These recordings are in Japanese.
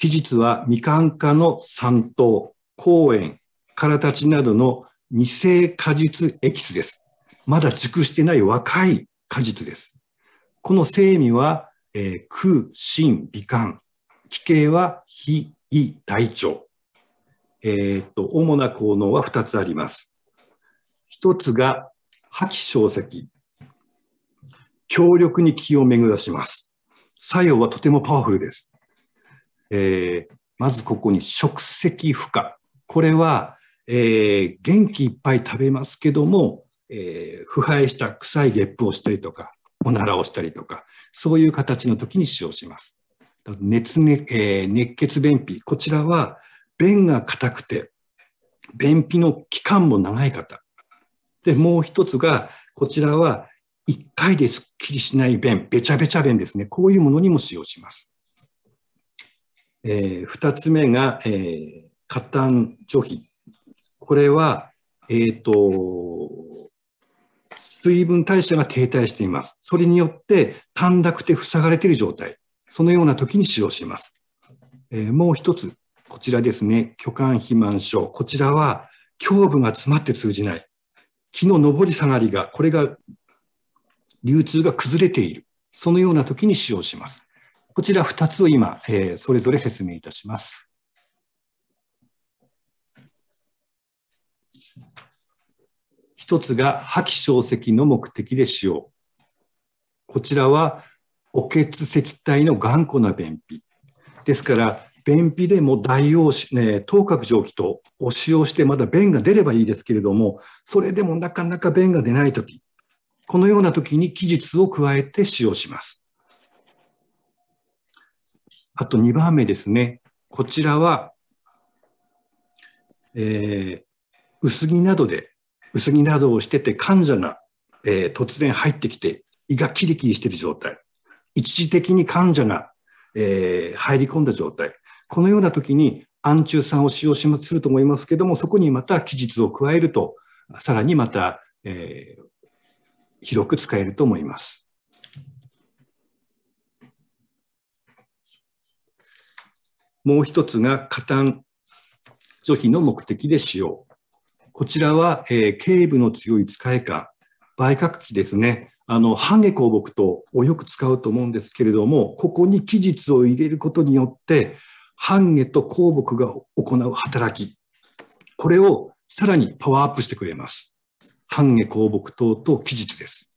期日は未完化の三糖、公園、からたちなどの二性果実エキスです。まだ熟してない若い果実です。この生味は、えー、空、心、美観。気形は非、胃、大腸。えー、っと、主な効能は2つあります。1つが、破棄小石。強力に気を巡らします。作用はとてもパワフルです。えー、まずここに食石負荷。これは、えー、元気いっぱい食べますけども、えー、腐敗した臭いゲップをしたりとか、おならをしたりとか、そういう形の時に使用します。熱ねえー、熱血便秘、こちらは便が硬くて、便秘の期間も長い方。で、もう一つが、こちらは1回ですっきりしない便、べちゃべちゃ便ですね。こういうものにも使用します。えー、2つ目が、えー、加担除肥。これは、えーと、と水分代謝が停滞しています。それによって短濁で塞がれている状態。そのような時に使用します。えー、もう一つ、こちらですね。巨漢肥満症。こちらは胸部が詰まって通じない。気の上り下がりが、これが流通が崩れている。そのような時に使用します。こちら2つを今、えー、それぞれ説明いたします。1つが破棄小石の目的で使用。こちらはお血石体の頑固な便秘。ですから、便秘でも大王、ね、頭角蒸気とを使用してまだ便が出ればいいですけれども、それでもなかなか便が出ないとき、このようなときに期日を加えて使用します。あと2番目ですね。こちらは、えー、薄着などで、薄着などをしてて患者が、えー、突然入ってきて、胃がキリキリしている状態。一時的に患者が、えー、入り込んだ状態。このような時に、ュ中酸を使用しますると思いますけども、そこにまた期日を加えると、さらにまた、えー、広く使えると思います。もう一つが加担、除皮の目的で使用。こちらは、えー、頸部の強い使い感、売覚器ですね。あの、半下項目とをよく使うと思うんですけれども、ここに期日を入れることによって、半下と香木が行う働き。これをさらにパワーアップしてくれます。半下項目刀と期日です。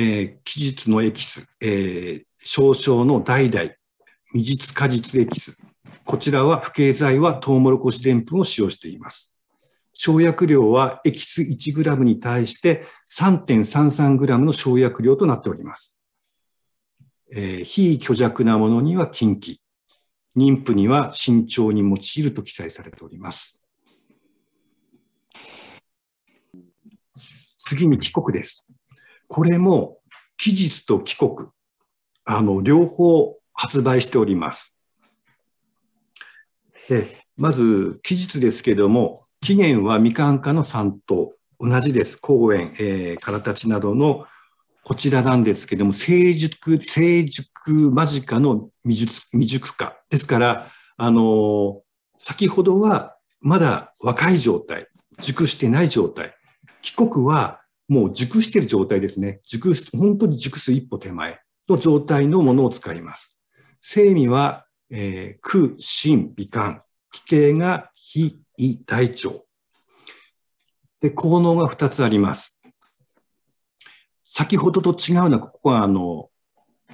えー、期日のエキス、えー、少々の代々、未実果実エキス。こちらは、不経剤はトウモロコシでんぷんを使用しています。生薬量はエキス 1g に対して 3.33g の生薬量となっております。えー、非虚弱なものには禁忌、妊婦には慎重に用いると記載されております。次に帰国です。これも期日と帰国、あの、両方発売しております。で、まず期日ですけども、期限はみかん科の3頭同じです。公園、えー、からたちなどのこちらなんですけども、成熟、成熟間近の未熟未熟化。ですから、あの先ほどはまだ若い状態、熟してない状態。帰国はもう熟している状態ですね。熟す、本当に熟す一歩手前の状態のものを使います。生味は、えー、空、心、美観。気形が非、胃、大腸。で、効能が2つあります。先ほどと違うのは、ここはあの、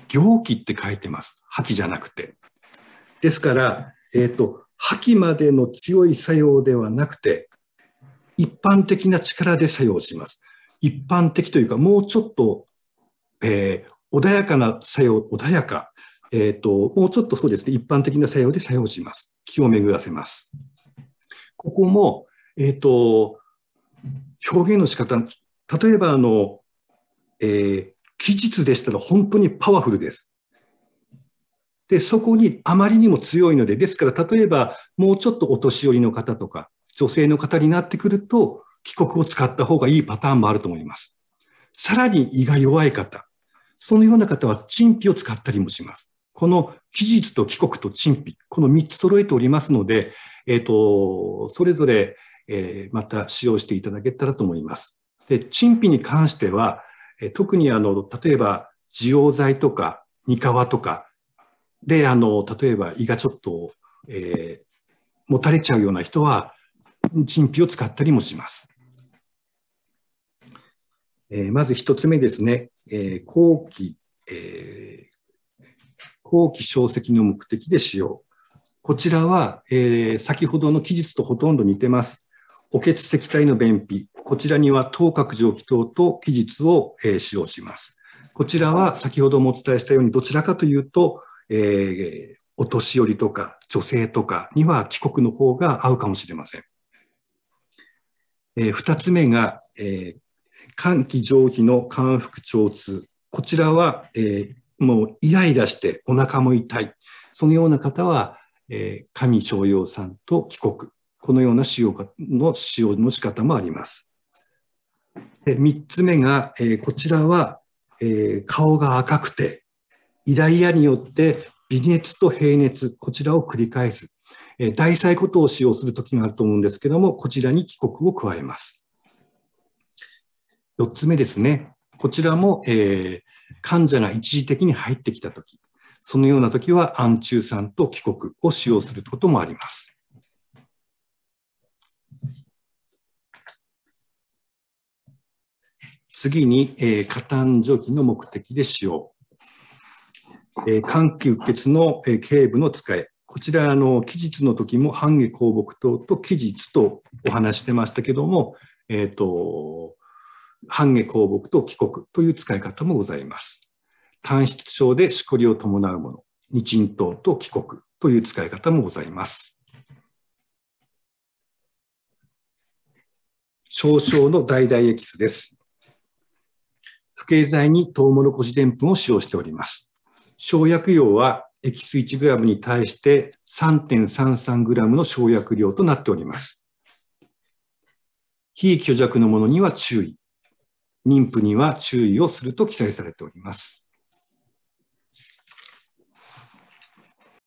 行気って書いてます。覇気じゃなくて。ですから、えっ、ー、と、覇気までの強い作用ではなくて、一般的な力で作用します。一般的というか、もうちょっと、えー、穏やかな作用、穏やか、えっ、ー、と、もうちょっとそうですね、一般的な作用で作用します。気を巡らせます。ここも、えっ、ー、と、表現の仕方、例えばあの、えー、期日でしたら本当にパワフルです。で、そこにあまりにも強いので、ですから例えばもうちょっとお年寄りの方とか、女性の方になってくると、帰国を使った方がいいパターンもあると思います。さらに胃が弱い方、そのような方は陳皮を使ったりもします。この期日と帰国と陳皮、この3つ揃えておりますので、えっ、ー、と、それぞれ、えー、また使用していただけたらと思います。で、陳皮に関しては、え特にあの、例えば、需要剤とか、ニカワとか、で、あの、例えば胃がちょっと、えー、もたれちゃうような人は、陳皮を使ったりもします。えー、まず1つ目ですね、えー、後期、えー、後期小石の目的で使用。こちらは、えー、先ほどの記述とほとんど似てます。お血つ石体の便秘。こちらには等角状気等と記述を、えー、使用します。こちらは先ほどもお伝えしたようにどちらかというと、えー、お年寄りとか女性とかには帰国の方が合うかもしれません。えー、2つ目が、えー、肝気上皮の肝腹腸痛。こちらは、えー、もうイライラしてお腹も痛い。そのような方は、えー、神逍遥さんと帰国。このような使用の使用の仕方もあります。3つ目が、えー、こちらは、えー、顔が赤くて、イライラによって微熱と平熱、こちらを繰り返す。え大細ことを使用するときがあると思うんですけども、こちらに帰国を加えます。4つ目ですね。こちらも、えー、患者が一時的に入ってきたとき、そのようなときは安中酸と帰国を使用することもあります。次に、えー、加担除菌の目的で使用。えー、肝気血の、えー、頸部の使い。こちら、あの、期日の時も半下香木糖と期日とお話してましたけども、えっ、ー、と、半下公木と帰国という使い方もございます。単筆症でしこりを伴うもの、二鎮刀と帰国という使い方もございます。少々の代々エキスです。不経剤にトウモロコシでんぷんを使用しております。生薬用はエキス 1g に対して3.33 g の生薬量となっております。非虚弱のものには注意。妊婦には注意をすると記載されております。